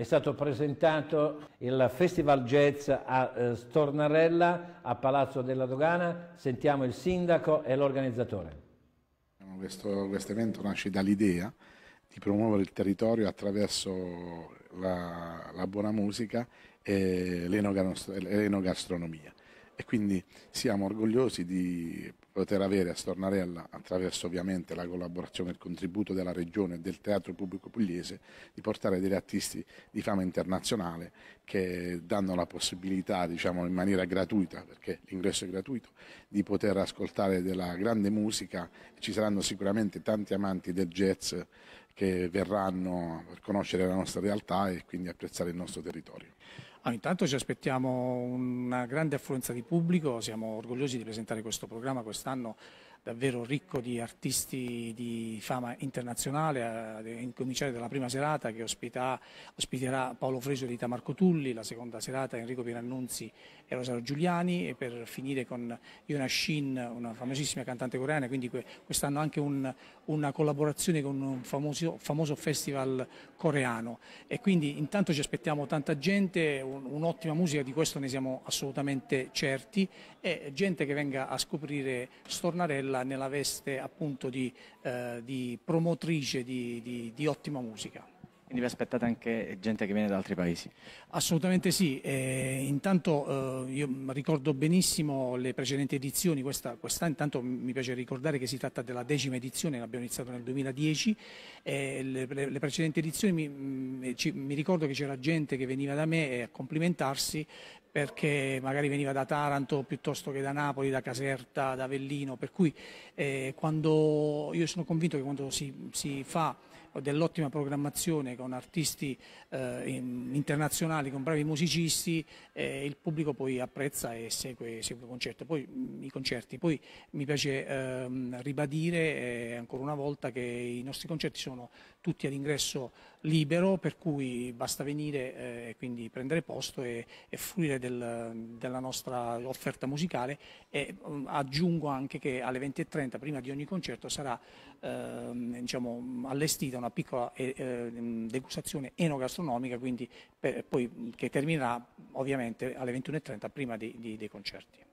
è stato presentato il Festival Jazz a eh, Stornarella, a Palazzo della Dogana. Sentiamo il sindaco e l'organizzatore. Questo quest evento nasce dall'idea di promuovere il territorio attraverso la, la buona musica e l'enogastronomia. E quindi siamo orgogliosi di poter avere a Stornarella, attraverso ovviamente la collaborazione e il contributo della Regione e del Teatro Pubblico Pugliese, di portare degli artisti di fama internazionale che danno la possibilità, diciamo in maniera gratuita, perché l'ingresso è gratuito, di poter ascoltare della grande musica. Ci saranno sicuramente tanti amanti del jazz che verranno per conoscere la nostra realtà e quindi apprezzare il nostro territorio. Ah, intanto ci aspettiamo una grande affluenza di pubblico, siamo orgogliosi di presentare questo programma quest'anno quest'anno davvero ricco di artisti di fama internazionale, a eh, in cominciare dalla prima serata che ospita, ospiterà Paolo Fresio di Tamarco Tulli, la seconda serata Enrico Pierannunzi e Rosario Giuliani e per finire con Yona Shin, una famosissima cantante coreana, quindi quest'anno anche un, una collaborazione con un famoso, famoso, festival coreano e quindi intanto ci aspettiamo tanta gente, un'ottima musica, di questo ne siamo assolutamente certi e gente che venga a scoprire Stornarella nella veste appunto di, eh, di promotrice di, di, di ottima musica. Quindi vi aspettate anche gente che viene da altri paesi? Assolutamente sì, e eh, intanto eh, io ricordo benissimo le precedenti edizioni, questa, questa, intanto mi piace ricordare che si tratta della decima edizione, l'abbiamo iniziato nel 2010, eh, le, le, le, precedenti edizioni mi, mi, ci, mi ricordo che c'era gente che veniva da me a complimentarsi perché magari veniva da Taranto piuttosto che da Napoli, da Caserta, da Avellino, per cui eh, quando, io sono convinto che quando si, si fa dell'ottima programmazione con artisti eh, in, internazionali, con bravi musicisti, eh, il pubblico poi apprezza e segue, segue concerto. poi, mm, i concerti. Poi mi piace ehm, ribadire eh, ancora una volta che i nostri concerti sono tutti ad ingresso libero, per cui basta venire eh, e quindi prendere posto e, e fruire del, della nostra offerta musicale e um, aggiungo anche che alle 20.30 prima di ogni concerto sarà ehm, diciamo, allestita una una piccola eh, eh degustazione enogastronomica quindi per, poi, che terminerà ovviamente alle 21.30 prima dei, dei, dei concerti.